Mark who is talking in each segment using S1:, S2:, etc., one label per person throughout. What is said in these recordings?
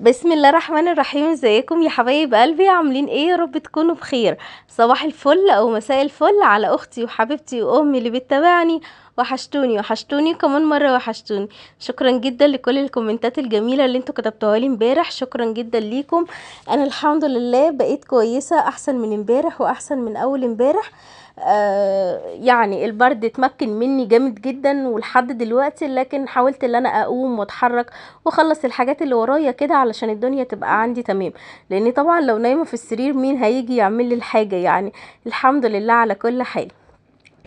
S1: بسم الله الرحمن الرحيم ازيكم يا حبايب قلبي عاملين ايه يا رب تكونوا بخير صباح الفل او مساء الفل على اختي وحبيبتي وامي اللي بتتابعني وحشتوني وحشتوني كمان مره وحشتوني شكرا جدا لكل الكومنتات الجميله اللي انتوا كتبتوها لي امبارح شكرا جدا ليكم انا الحمد لله بقيت كويسه احسن من امبارح واحسن من اول امبارح آه، يعني البرد اتمكن مني جامد جدا ولحد دلوقتي لكن حاولت ان انا اقوم واتحرك واخلص الحاجات اللي ورايا كده علشان الدنيا تبقى عندي تمام لان طبعا لو نايمه في السرير مين هيجي يعمل لي الحاجه يعني الحمد لله على كل حال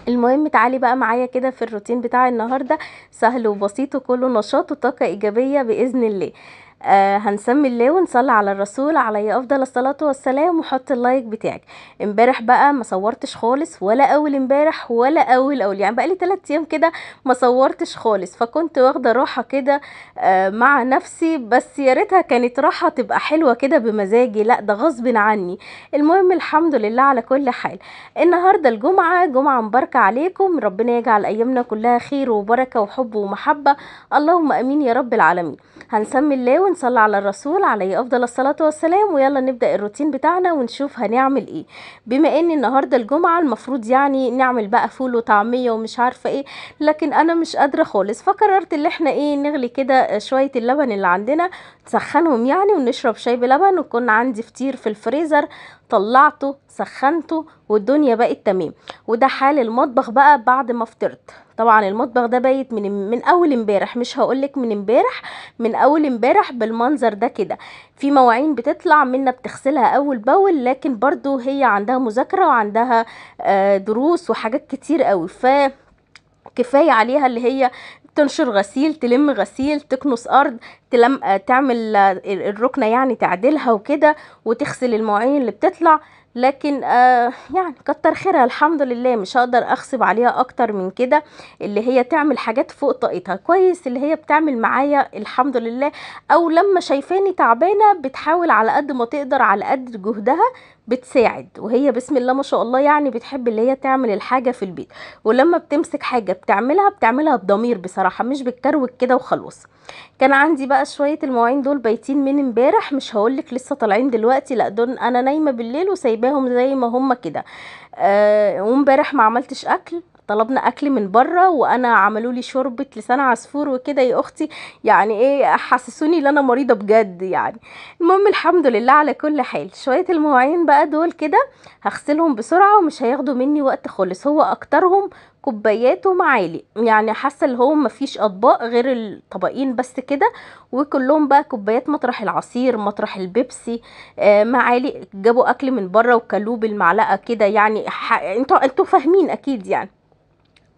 S1: المهم تعالي بقى معايا كده في الروتين بتاع النهارده سهل وبسيط وكله نشاط وطاقه ايجابيه باذن الله آه هنسمي الله ونصلي على الرسول عليه افضل الصلاه والسلام وحط اللايك بتاعك امبارح بقى ما صورتش خالص ولا اول امبارح ولا اول اول يعني بقالي 3 ايام كده ما صورتش خالص فكنت واخده راحه كده آه مع نفسي بس يا ريتها كانت راحه تبقى حلوه كده بمزاجي لا ده غصب عني المهم الحمد لله على كل حال النهارده الجمعه جمعه مباركه عليكم ربنا يجعل ايامنا كلها خير وبركه وحب ومحبه اللهم امين يا رب العالمين هنسمي الله ونصلي على الرسول عليه افضل الصلاه والسلام ويلا نبدا الروتين بتاعنا ونشوف هنعمل ايه بما ان النهارده الجمعه المفروض يعني نعمل بقى فول وطعميه ومش عارفه ايه لكن انا مش قادره خالص فقررت اللي احنا ايه نغلي كده شويه اللبن اللي عندنا نسخنهم يعني ونشرب شاي بلبن وكنا عندي فطير في الفريزر طلعته سخنته والدنيا بقت تمام وده حال المطبخ بقى بعد ما فطرت طبعا المطبخ ده بايت من من اول امبارح مش هقولك من امبارح من اول امبارح بالمنظر ده كده في مواعين بتطلع منا بتغسلها اول باول لكن برضو هي عندها مذاكره وعندها آه، دروس وحاجات كتير قوي ف كفايه عليها اللي هي تنشر غسيل تلم غسيل تكنس ارض تلم آه، تعمل آه، الركنه يعني تعدلها وكده وتغسل المواعين اللي بتطلع لكن آه يعني كتر خيرها الحمد لله مش هقدر اغصب عليها اكتر من كده اللي هي تعمل حاجات فوق طاقتها كويس اللي هي بتعمل معايا الحمد لله او لما شايفاني تعبانه بتحاول على قد ما تقدر على قد جهدها بتساعد وهي بسم الله ما شاء الله يعني بتحب اللي هي تعمل الحاجة في البيت ولما بتمسك حاجة بتعملها بتعملها بضمير بصراحة مش بتكروك كده وخلاص كان عندي بقى شوية المواعين دول بايتين من امبارح مش هقولك لسه طالعين دلوقتي لا دول انا نايمة بالليل وسايباهم زي ما هما كده آه وامبارح ما عملتش اكل طلبنا اكل من بره وانا عملوا لي شوربه لسان عصفور وكده يا اختي يعني ايه حسسوني ان انا مريضه بجد يعني المهم الحمد لله على كل حال شويه المواعين بقى دول كده هغسلهم بسرعه ومش هياخدوا مني وقت خالص هو اكترهم كوبايات ومعالي يعني حاسه ان هو مفيش اطباق غير الطبقين بس كده وكلهم بقى كوبايات مطرح العصير مطرح البيبسي آه معالي جابوا اكل من بره وكلوه بالمعلقه كده يعني انتوا انتوا فاهمين اكيد يعني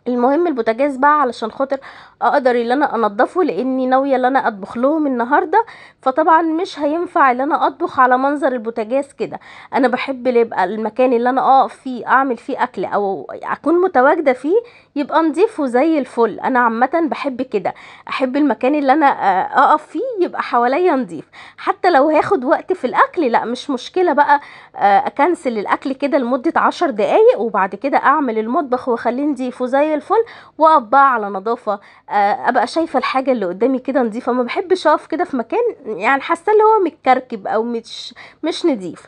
S1: المهم البوتاجاز بقى علشان خاطر اقدر ان انا انضفه لاني ناويه ان انا اطبخ لهم النهارده فطبعا مش هينفع ان انا اطبخ على منظر البوتاجاز كده انا بحب يبقى المكان اللي انا اقف فيه اعمل فيه اكل او اكون متواجده فيه يبقى نضيفه زي الفل انا عامه بحب كده احب المكان اللي انا آه، اقف فيه يبقى حواليا نضيف حتى لو هاخد وقت في الاكل لا مش مشكله بقى آه، اكنسل الاكل كده لمده عشر دقايق وبعد كده اعمل المطبخ واخليه نضيفه زي زي الفل واقف بقى على نظافه آه، ابقى شايفه الحاجه اللي قدامي كده نظيفه ما بحبش اقف كده في مكان يعني حاسه اللي هو متكركب او مش مش نظيف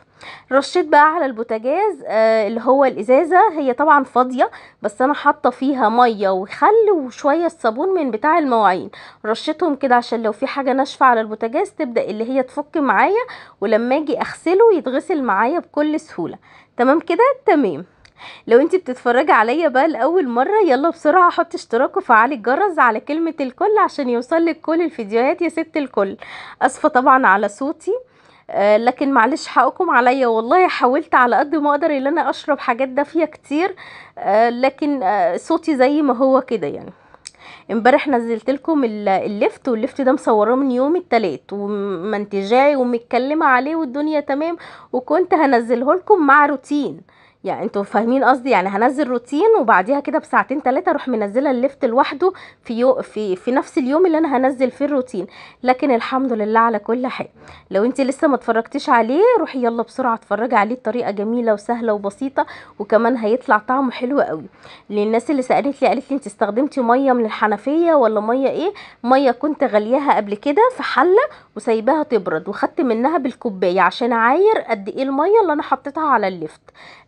S1: رشيت بقى على البوتاجاز آه اللي هو الازازه هي طبعا فاضيه بس انا حاطه فيها ميه وخل وشويه صابون من بتاع المواعين رشيتهم كده عشان لو في حاجه ناشفه على البوتاجاز تبدا اللي هي تفك معايا ولما اجي اغسله يتغسل معايا بكل سهوله تمام كده تمام لو انت بتتفرجي عليا بقى لاول مره يلا بسرعه حط اشتراك وفعلي الجرس على كلمه الكل عشان يوصلك كل الفيديوهات يا ست الكل اسفه طبعا على صوتي آه، لكن معلش حقكم عليا والله حاولت على قد ما اقدر ان انا اشرب حاجات دافيه كتير آه، لكن آه، صوتي زي ما هو كده يعني امبارح نزلت لكم الليفت والليفت ده مصوره من يوم الثلاث ومنتجاي ومتكلمه عليه والدنيا تمام وكنت هنزله لكم مع روتين يعني انتوا فاهمين قصدي يعني هنزل روتين وبعديها كده بساعتين ثلاثه اروح منزله الليفت لوحده في يو في في نفس اليوم اللي انا هنزل فيه الروتين لكن الحمد لله على كل حال لو انت لسه ما اتفرجتيش عليه روحي يلا بسرعه اتفرجي عليه بطريقه جميله وسهله وبسيطه وكمان هيطلع طعمه حلو قوي للناس اللي سالت لي قالت لي انت استخدمتي ميه من الحنفيه ولا ميه ايه ميه كنت غلياها قبل كده في حله وسايباها تبرد وخدت منها بالكوبايه عشان اعاير قد ايه الميه اللي انا حطيتها على الليفت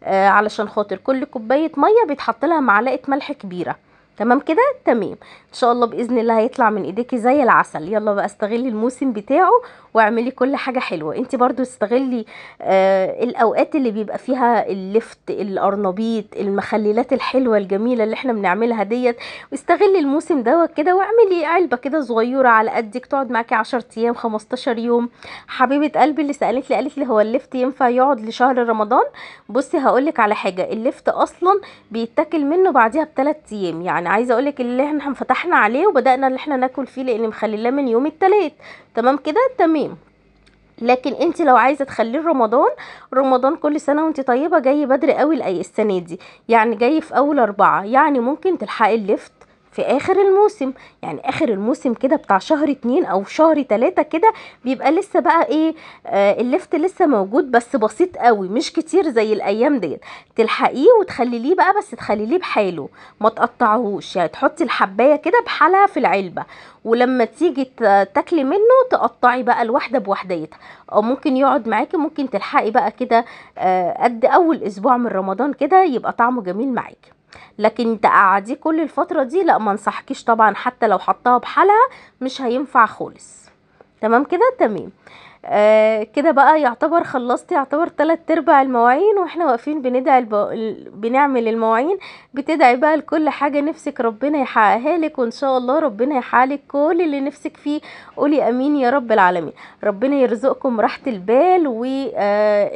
S1: آه علشان خاطر كل كوبايه ميه بيتحط لها معلقه ملح كبيره تمام كده تمام ان شاء الله باذن الله هيطلع من ايديكي زي العسل يلا بقى استغلي الموسم بتاعه واعملي كل حاجه حلوه انت برضو استغلي آه الاوقات اللي بيبقى فيها اللفت القرنبيط المخللات الحلوه الجميله اللي احنا بنعملها ديت واستغلي الموسم دوت كده واعملي علبه كده صغيره على قدك تقعد معاكي 10 ايام 15 يوم حبيبه قلبي اللي سالت لي قالت لي هو اللفت ينفع يقعد لشهر رمضان بصي هقولك على حاجه اللفت اصلا بيتاكل منه بعديها بثلاث ايام يعني عايزه عايزه اقولك اللي احنا فتحنا عليه وبدانا اللي احنا ناكل فيه لان مخليناه من يوم التلات تمام كده تمام لكن انت لو عايزه تخليه رمضان رمضان كل سنه وانت طيبه جاي بدري قوي السنه دي يعني جاي في اول اربعه يعني ممكن تلحقي اللفت في اخر الموسم يعني اخر الموسم كده بتاع شهر اتنين او شهر تلاتة كده بيبقى لسه بقى ايه آه اللفت لسه موجود بس بسيط قوي مش كتير زي الايام ديت تلحقيه وتخليليه بقى بس تخليليه بحاله ما تقطعهوش يعني تحطي الحبايه كده بحالها في العلبه ولما تيجي تاكلي منه تقطعي بقى الواحده بوحديتها او ممكن يقعد معاكي ممكن تلحقي بقى كده آه قد اول اسبوع من رمضان كده يبقى طعمه جميل معاكي لكن تقعديه كل الفتره دي لا ما انصحكيش طبعا حتى لو حطاها بحالها مش هينفع خالص تمام كده تمام آه كده بقى يعتبر خلصت يعتبر تلات ارباع المواعين واحنا واقفين بندعي الب... بنعمل المواعين بتدعي بقى لكل حاجة نفسك ربنا يحققها لك وان شاء الله ربنا يحقق كل اللي نفسك فيه قولي امين يا رب العالمين ربنا يرزقكم راحة البال وراحة آه،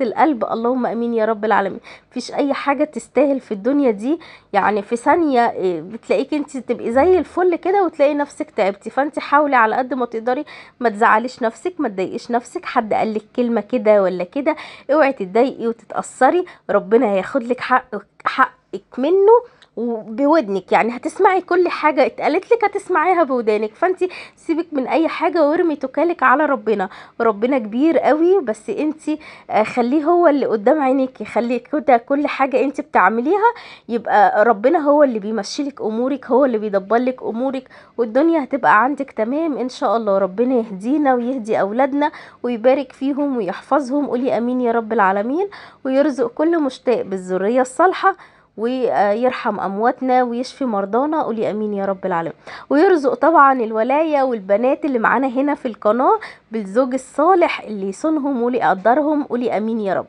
S1: آه، القلب اللهم امين يا رب العالمين مفيش اي حاجة تستاهل في الدنيا دي يعني في ثانية آه، بتلاقيك انت تبقي زي الفل كده وتلاقي نفسك تعبتي فانت حاولي على قد ما تقدري ما تزعليش نفسك ما تضايقيش نفسك حد قالك كلمه كده ولا كده اوعي تتضايقي وتتاثري ربنا هياخد لك حق حق حقك منه بودنك يعني هتسمعي كل حاجة اتقالت لك هتسمعيها بودانك فانت سيبك من اي حاجة وارمي توكالك على ربنا ربنا كبير قوي بس انت آه، خليه هو اللي قدام عينيك خليه كده كل حاجة انت بتعمليها يبقى ربنا هو اللي بيمشي لك امورك هو اللي بيدبر لك امورك والدنيا هتبقى عندك تمام ان شاء الله ربنا يهدينا ويهدي اولادنا ويبارك فيهم ويحفظهم قولي امين يا رب العالمين ويرزق كل مشتاق بالذرية الصالحة ويرحم امواتنا ويشفي مرضانا قولي امين يا رب العالمين ويرزق طبعا الولايه والبنات اللي معانا هنا في القناه بالزوج الصالح اللي يصونهم واللي يقدرهم قولي امين يا رب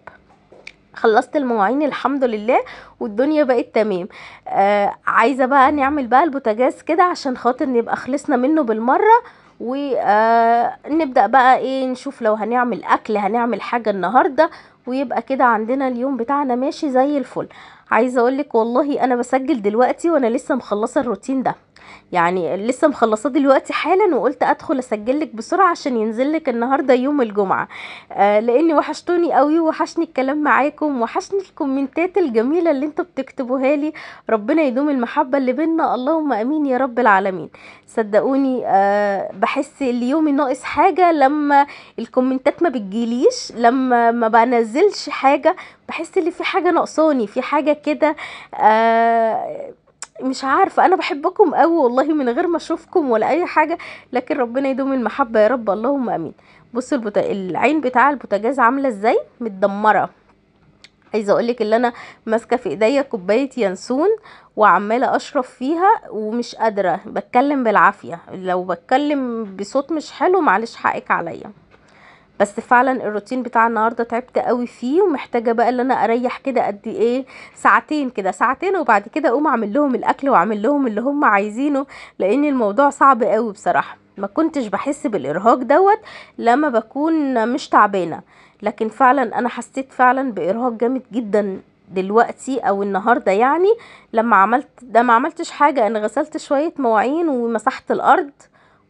S1: خلصت المواعين الحمد لله والدنيا بقت تمام آه عايزه بقى نعمل بقى البوتاجاز كده عشان خاطر نبقى خلصنا منه بالمره ونبدا آه بقى ايه نشوف لو هنعمل اكل هنعمل حاجه النهارده ويبقى كده عندنا اليوم بتاعنا ماشي زي الفل عايزه اقول لك والله انا بسجل دلوقتي وانا لسه مخلصه الروتين ده يعني لسه مخلصاه دلوقتي حالا وقلت ادخل اسجلك بسرعه عشان ينزلك النهارده يوم الجمعه آه لاني وحشتوني قوي وحشني الكلام معاكم وحشني الكومنتات الجميله اللي انتوا بتكتبوها لي ربنا يدوم المحبه اللي بينا اللهم امين يا رب العالمين صدقوني آه بحس اليوم ناقص حاجه لما الكومنتات ما بتجيليش لما ما بنزلش حاجه بحس ان في حاجه ناقصاني في حاجه كده آه مش عارفة أنا بحبكم أوي والله من غير ما أشوفكم ولا أي حاجة لكن ربنا يدوم المحبة يا رب اللهم أمين بص البت... العين بتاع البوتاجاز عاملة إزاي متدمرة عايزه اقولك اللي انا ماسكه في ايديا كوبايه ينسون وعماله اشرب فيها ومش قادره بتكلم بالعافيه لو بتكلم بصوت مش حلو معلش حقك عليا بس فعلا الروتين بتاع النهارده تعبت قوي فيه ومحتاجه بقى ان انا اريح كده قد ايه ساعتين كده ساعتين وبعد كده اقوم اعمل لهم الاكل واعمل لهم اللي هم عايزينه لان الموضوع صعب قوي بصراحه ما كنتش بحس بالارهاق دوت لما بكون مش تعبانه لكن فعلا انا حسيت فعلا بارهاق جامد جدا دلوقتي او النهارده يعني لما عملت ده ما عملتش حاجه انا غسلت شويه مواعين ومسحت الارض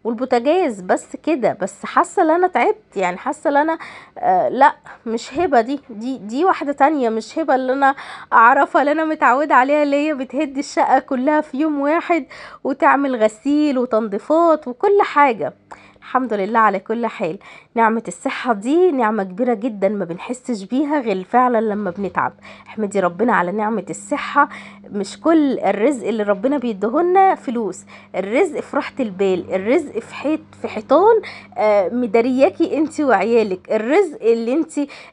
S1: والبوتاجاز بس كده بس حاسه ان انا تعبت يعني حاسه ان انا آه لا مش هبه دي دي دي واحده تانية مش هبه اللي انا اعرفها اللي انا متعوده عليها اللي هي بتهد الشقه كلها في يوم واحد وتعمل غسيل وتنظيفات وكل حاجه الحمد لله على كل حال نعمة الصحة دي نعمة كبيرة جدا ما بنحسش بيها غير فعلا لما بنتعب احمدي ربنا على نعمة الصحة مش كل الرزق اللي ربنا بيديهولنا فلوس الرزق في راحة البال الرزق في حيط في حيطان آه، مدرياكي انت وعيالك الرزق اللي انت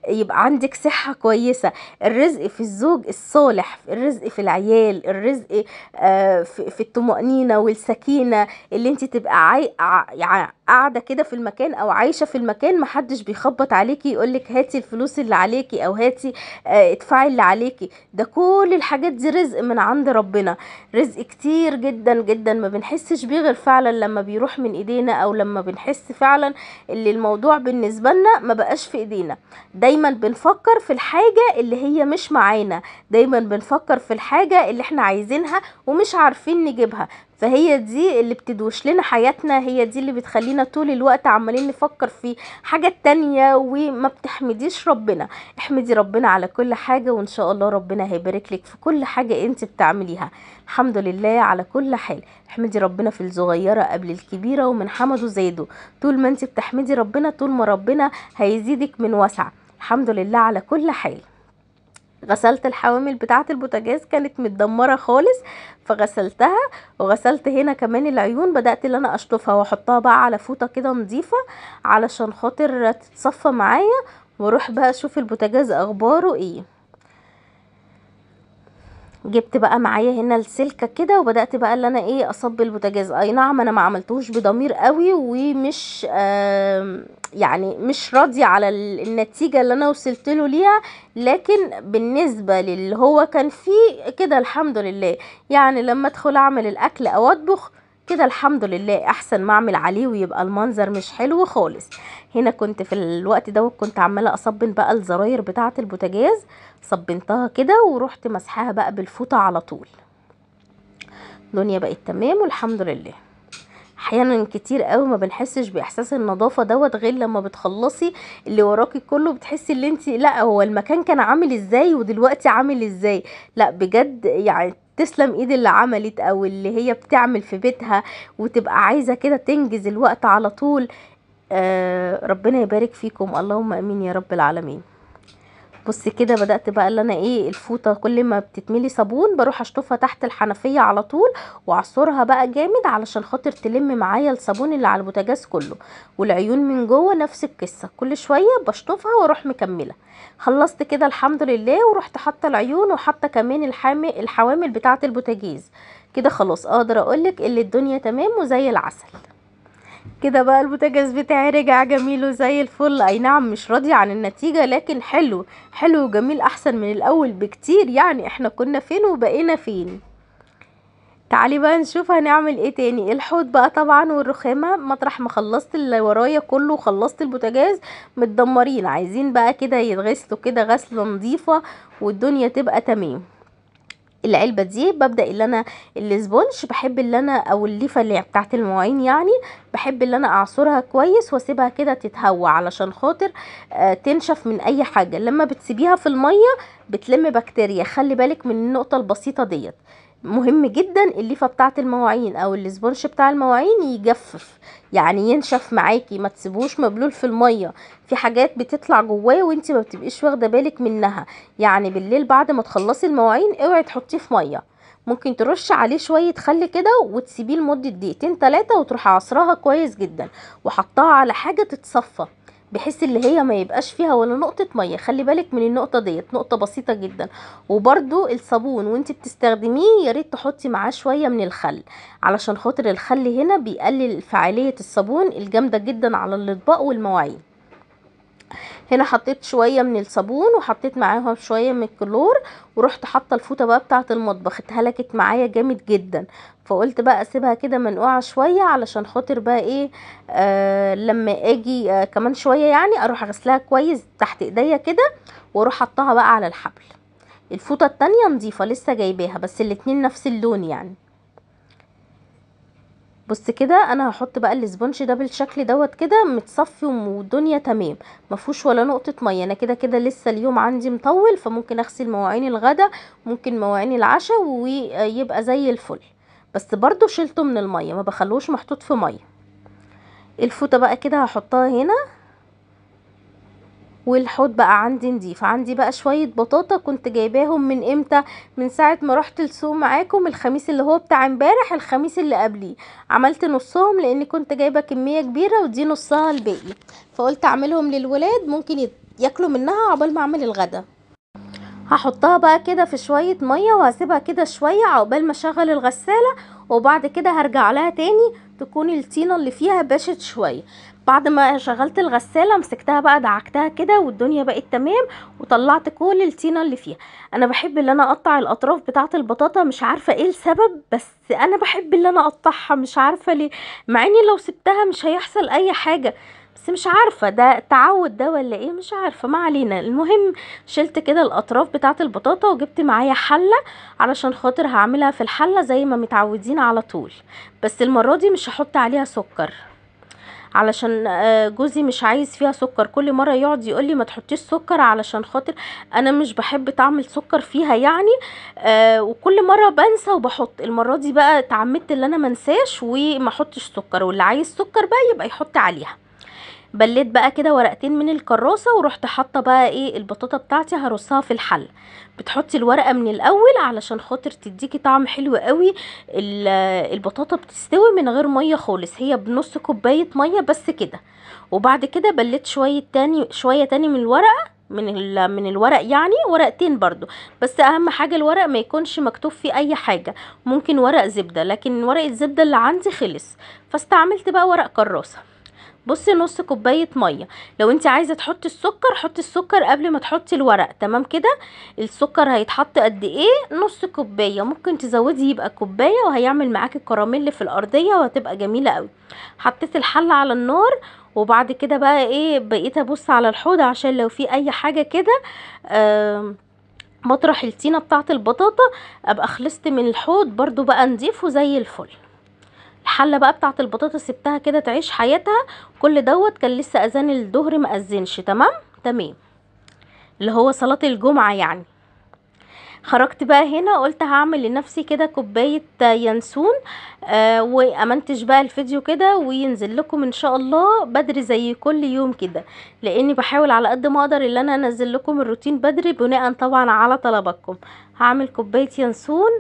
S1: يبقى عندك صحة كويسة الرزق في الزوج الصالح الرزق في العيال الرزق آه، في الطمأنينة والسكينة اللي انت تبقى عايقة يعني قاعده كده في المكان او عايشه في المكان محدش بيخبط عليكي يقولك هاتي الفلوس اللي عليكي او هاتي آه ادفعي اللي عليكي ده كل الحاجات دي رزق من عند ربنا رزق كتير جدا جدا ما بنحسش بيه غير فعلا لما بيروح من ايدينا او لما بنحس فعلا اللي الموضوع بالنسبه لنا ما بقاش في ايدينا دايما بنفكر في الحاجه اللي هي مش معانا دايما بنفكر في الحاجه اللي احنا عايزينها ومش عارفين نجيبها فهي دي اللي بتدوش لنا حياتنا هي دي اللي بتخلينا طول الوقت عمالين نفكر في حاجة تانية وما بتحمديش ربنا احمدي ربنا على كل حاجة وان شاء الله ربنا هيبارك لك في كل حاجة انت بتعمليها الحمد لله على كل حال احمدي ربنا في الصغيرة قبل الكبيرة ومن حمده زيده طول ما انت بتحمدي ربنا طول ما ربنا هيزيدك من وسع الحمد لله على كل حال غسلت الحوامل بتاعة البوتاجاز كانت متدمرة خالص فغسلتها وغسلت هنا كمان العيون بدأت ان انا اشطفها واحطها بقى على فوطة كده نظيفة علشان خاطر تتصفى معايا واروح بقى اشوف البوتاجاز اخباره ايه جبت بقى معايا هنا السلكه كده وبدات بقى اللي انا ايه اصب البوتاجاز اي نعم انا ما عملتوش بضمير قوي ومش يعني مش راضيه على النتيجه اللي انا وصلت له ليها لكن بالنسبه للي هو كان فيه كده الحمد لله يعني لما ادخل اعمل الاكل او اطبخ كده الحمد لله احسن ما اعمل عليه ويبقى المنظر مش حلو خالص هنا كنت في الوقت ده كنت عماله اصبن بقى الزراير بتاعه البوتاجاز صبنتها كده ورحت مسحها بقى بالفوطه على طول الدنيا بقت تمام والحمد لله احيانا كتير قوي ما بنحسش باحساس النظافه دوت غير لما بتخلصي اللي وراكي كله بتحسي ان انت لا هو المكان كان عامل ازاي ودلوقتي عامل ازاي لا بجد يعني تسلم ايد اللي عملت او اللي هي بتعمل في بيتها وتبقى عايزة كده تنجز الوقت على طول آه ربنا يبارك فيكم اللهم امين يا رب العالمين بصي كده بدات بقى اللي انا ايه الفوطه كل ما بتتملي صابون بروح اشطفها تحت الحنفيه على طول واعصرها بقى جامد علشان خاطر تلم معايا الصابون اللي على البوتاجاز كله والعيون من جوه نفس القصه كل شويه بشطفها واروح مكمله خلصت كده الحمد لله ورحت حاطه العيون وحاطه كمان الحامي الحوامل بتاعه البوتاجاز كده خلاص اقدر اقولك اللي الدنيا تمام وزي العسل كده بقى البوتاجاز بتاعي رجع جميل وزي الفل اي نعم مش راضي عن النتيجة لكن حلو حلو وجميل احسن من الاول بكتير يعني احنا كنا فين وبقينا فين تعالي بقى نشوف هنعمل ايه تاني الحوض بقى طبعا والرخامة مطرح ما خلصت اللي ورايا كله وخلصت البوتاجاز متدمرين عايزين بقى كده يتغسلوا كده غسلة نظيفة والدنيا تبقى تمام العلبه دي ببدا اللي انا الاسبونش بحب اللي انا او الليفه اللي بتاعه المواعين يعني بحب اللي انا اعصرها كويس واسيبها كده تتهوى علشان خاطر آه تنشف من اي حاجه لما بتسيبيها في الميه بتلم بكتيريا خلي بالك من النقطه البسيطه ديت مهم جدا الليفه بتاعه المواعين او الاسبونج بتاع المواعين يجفف يعني ينشف معاكي ما تسيبوش مبلول في الميه في حاجات بتطلع جواه وانت ما بتبقيش واخده بالك منها يعني بالليل بعد ما تخلصي المواعين اوعي تحطيه في ميه ممكن ترش عليه شويه خل كده وتسيبيه لمده دقيقتين ثلاثه وتروحي عصراها كويس جدا وحطها على حاجه تتصفى بحيث اللي هي ما يبقاش فيها ولا نقطة مية خلي بالك من النقطة ديت نقطة بسيطة جدا وبرضو الصابون وانت بتستخدميه ياريت تحطي معاه شوية من الخل علشان خاطر الخل هنا بيقلل فعالية الصابون الجامدة جدا على الاطباق والمواعين هنا حطيت شويه من الصابون وحطيت معاها شويه من الكلور ورحت حاطه الفوطه بقى بتاعه المطبخ اتهلكت معايا جامد جدا فقلت بقى اسيبها كده منقوعه شويه علشان خاطر بقى ايه آه لما اجي آه كمان شويه يعني اروح اغسلها كويس تحت ايديا كده واروح حطها بقى على الحبل الفوطه التانية نظيفه لسه جايباها بس الاتنين نفس اللون يعني بص كده انا هحط بقى الاسبونج ده بالشكل دوت كده متصفي والدنيا تمام مفهوش ولا نقطه ميه انا كده كده لسه اليوم عندي مطول فممكن اغسل مواعين الغدا ممكن مواعين العشاء ويبقى زي الفل بس برضو شلته من الميه ما بخلوش محطوط في ميه الفوطه بقى كده هحطها هنا والحوض بقى عندي نضيف عندي بقى شويه بطاطا كنت جايباهم من امتى من ساعه ما رحت السوق معاكم الخميس اللي هو بتاع امبارح الخميس اللي قبليه عملت نصهم لاني كنت جايبه كميه كبيره ودي نصها الباقي فقلت اعملهم للولاد ممكن ياكلوا منها عقبال ما اعمل الغدا هحطها بقى كده في شويه ميه وهسيبها كده شويه عقبال ما اشغل الغساله وبعد كده هرجع لها تاني تكون الطينه اللي فيها باشت شويه بعد ما شغلت الغسالة مسكتها بقى دعكتها كده والدنيا بقت تمام وطلعت كل الطينة اللي فيها انا بحب ان انا اقطع الاطراف بتاعة البطاطا مش عارفة ايه السبب بس انا بحب ان انا اقطعها مش عارفة ليه مع اني لو سبتها مش هيحصل اي حاجة بس مش عارفه ده تعود ده ولا ايه مش عارفه ما علينا المهم شلت كده الاطراف بتاعه البطاطا وجبت معايا حله علشان خاطر هعملها في الحله زي ما متعودين على طول بس المره دي مش هحط عليها سكر علشان آه، جوزي مش عايز فيها سكر كل مره يقعد يقول لي ما تحطيش سكر علشان خاطر انا مش بحب طعم السكر فيها يعني آه، وكل مره بنسى وبحط المره دي بقى اتعمدت ان انا منساش وما احطش سكر واللي عايز سكر بقى يبقى يحط عليها بليت بقى كده ورقتين من الكراسه ورحت حاطه بقى ايه البطاطا بتاعتي هرصها في الحل بتحطي الورقه من الاول علشان خاطر تديكي طعم حلو قوي البطاطا بتستوي من غير ميه خالص هي بنص كوبايه ميه بس كده وبعد كده بليت شويه تاني شويه تاني من الورقه من من الورق يعني ورقتين برضو بس اهم حاجه الورق ما يكونش مكتوب فيه اي حاجه ممكن ورق زبده لكن ورق الزبده اللي عندي خلص فاستعملت بقى ورق كراسه بصي نص كوبايه ميه لو انت عايزه تحطي السكر حطي السكر قبل ما تحطي الورق تمام كده السكر هيتحط قد ايه نص كوبايه ممكن تزودي يبقى كوبايه وهيعمل معاك الكراميل في الارضيه وهتبقى جميله قوي حطيت الحل على النار وبعد كده بقى ايه بقيت ابص على الحوض عشان لو في اي حاجه كده مطرح التينه بتاعت البطاطا ابقى خلصت من الحوض برضو بقى نضيفه زي الفل الحله بقى بتاعه البطاطس سبتها كده تعيش حياتها كل دوت كان لسه اذان الظهر ما اذنش تمام تمام اللي هو صلاه الجمعه يعني خرجت بقى هنا قلت هعمل لنفسي كده كوبايه ينسون آه وامنتج بقى الفيديو كده وينزل لكم ان شاء الله بدري زي كل يوم كده لاني بحاول على قد ما اقدر ان انا انزل لكم الروتين بدري بناء طبعا على طلبكم هعمل كوبايه ينسون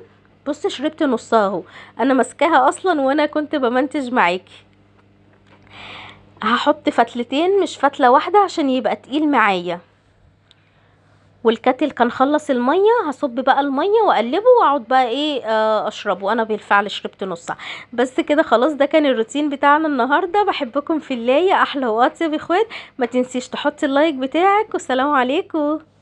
S1: بص شربت نصها اهو انا ماسكاها اصلا وانا كنت بمنتج معاكي هحط فتلتين مش فتلة واحدة عشان يبقى تقيل معايا والكتل كان خلص المية هصب بقى المية واقلبه واقعد بقى ايه آه اشربه انا بالفعل شربت نصها بس كده خلاص ده كان الروتين بتاعنا النهاردة بحبكم في الله يا احلى وقت يا اخوات ما تنسيش تحطي اللايك بتاعك والسلام عليكم